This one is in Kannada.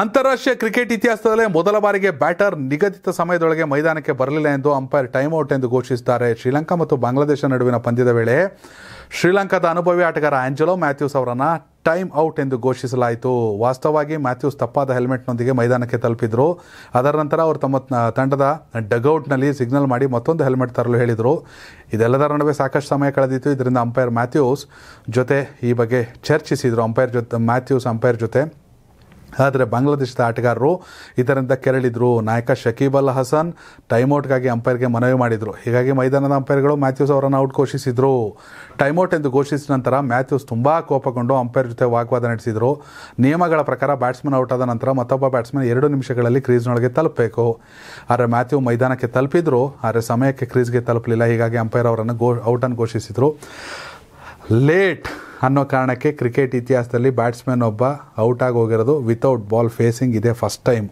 ಅಂತಾರಾಷ್ಟ್ರೀಯ ಕ್ರಿಕೆಟ್ ಇತಿಹಾಸದಲ್ಲೇ ಮೊದಲ ಬಾರಿಗೆ ಬ್ಯಾಟರ್ ನಿಗದಿತ ಸಮಯದೊಳಗೆ ಮೈದಾನಕ್ಕೆ ಬರಲಿಲ್ಲ ಎಂದು ಅಂಪೈರ್ ಟೈಮ್ ಔಟ್ ಎಂದು ಘೋಷಿಸುತ್ತಾರೆ ಶ್ರೀಲಂಕಾ ಮತ್ತು ಬಾಂಗ್ಲಾದೇಶ ನಡುವಿನ ಪಂದ್ಯದ ವೇಳೆ ಶ್ರೀಲಂಕಾದ ಅನುಭವಿ ಆಟಗಾರ ಆಂಜಲೋ ಮ್ಯಾಥ್ಯೂಸ್ ಅವರನ್ನು ಟೈಮ್ ಔಟ್ ಎಂದು ಘೋಷಿಸಲಾಯಿತು ವಾಸ್ತವವಾಗಿ ಮ್ಯಾಥ್ಯೂಸ್ ತಪ್ಪಾದ ಹೆಲ್ಮೆಟ್ನೊಂದಿಗೆ ಮೈದಾನಕ್ಕೆ ತಲುಪಿದ್ರು ಅದರ ನಂತರ ಅವರು ತಮ್ಮ ತಂಡದ ಡಗೌಟ್ನಲ್ಲಿ ಸಿಗ್ನಲ್ ಮಾಡಿ ಮತ್ತೊಂದು ಹೆಲ್ಮೆಟ್ ತರಲು ಹೇಳಿದರು ಇದೆಲ್ಲದರ ನಡುವೆ ಸಾಕಷ್ಟು ಸಮಯ ಕಳೆದಿತ್ತು ಇದರಿಂದ ಅಂಪೈರ್ ಮ್ಯಾಥ್ಯೂಸ್ ಜೊತೆ ಈ ಬಗ್ಗೆ ಚರ್ಚಿಸಿದರು ಅಂಪೈರ್ ಜೊತೆ ಮ್ಯಾಥ್ಯೂಸ್ ಅಂಪೈರ್ ಜೊತೆ ಆದರೆ ಬಾಂಗ್ಲಾದೇಶದ ಆಟಗಾರರು ಇದರಿಂದ ಕೆರಳಿದ್ರು ನಾಯಕ ಶಕೀಬ್ ಅಲ್ ಹಸನ್ ಟೈಮೌಟ್ಗಾಗಿ ಅಂಪೈರ್ಗೆ ಮನವಿ ಮಾಡಿದರು ಹೀಗಾಗಿ ಮೈದಾನದ ಅಂಪೈರ್ಗಳು ಮ್ಯಾಥ್ಯೂಸ್ ಅವರನ್ನು ಔಟ್ ಘೋಷಿಸಿದ್ರು ಟೈಮೌಟ್ ಎಂದು ಘೋಷಿಸಿದ ನಂತರ ಮ್ಯಾಥ್ಯೂಸ್ ತುಂಬ ಕೋಪಗೊಂಡು ಅಂಪೈರ್ ಜೊತೆ ವಾಗ್ವಾದ ನಡೆಸಿದರು ನಿಯಮಗಳ ಪ್ರಕಾರ ಬ್ಯಾಟ್ಸ್ಮನ್ ಔಟ್ ಆದ ನಂತರ ಮತ್ತೊಬ್ಬ ಬ್ಯಾಟ್ಸ್ಮನ್ ಎರಡು ನಿಮಿಷಗಳಲ್ಲಿ ಕ್ರೀಸ್ನೊಳಗೆ ತಲುಪಬೇಕು ಆದರೆ ಮ್ಯಾಥ್ಯೂ ಮೈದಾನಕ್ಕೆ ತಲುಪಿದ್ರು ಆದರೆ ಸಮಯಕ್ಕೆ ಕ್ರೀಸ್ಗೆ ತಲುಪಲಿಲ್ಲ ಹೀಗಾಗಿ ಅಂಪೈರ್ ಅವರನ್ನು ಗೋ ಔಟನ್ನು ಘೋಷಿಸಿದರು ಲೇಟ್ ಅನ್ನೋ ಕಾರಣಕ್ಕೆ ಕ್ರಿಕೆಟ್ ಇತಿಹಾಸದಲ್ಲಿ ಬ್ಯಾಟ್ಸ್ಮನ್ ಒಬ್ಬ ಔಟ್ ಆಗಿ ಹೋಗಿರೋದು ವಿತೌಟ್ ಬಾಲ್ ಫೇಸಿಂಗ್ ಇದೆ ಫಸ್ಟ್ ಟೈಮ್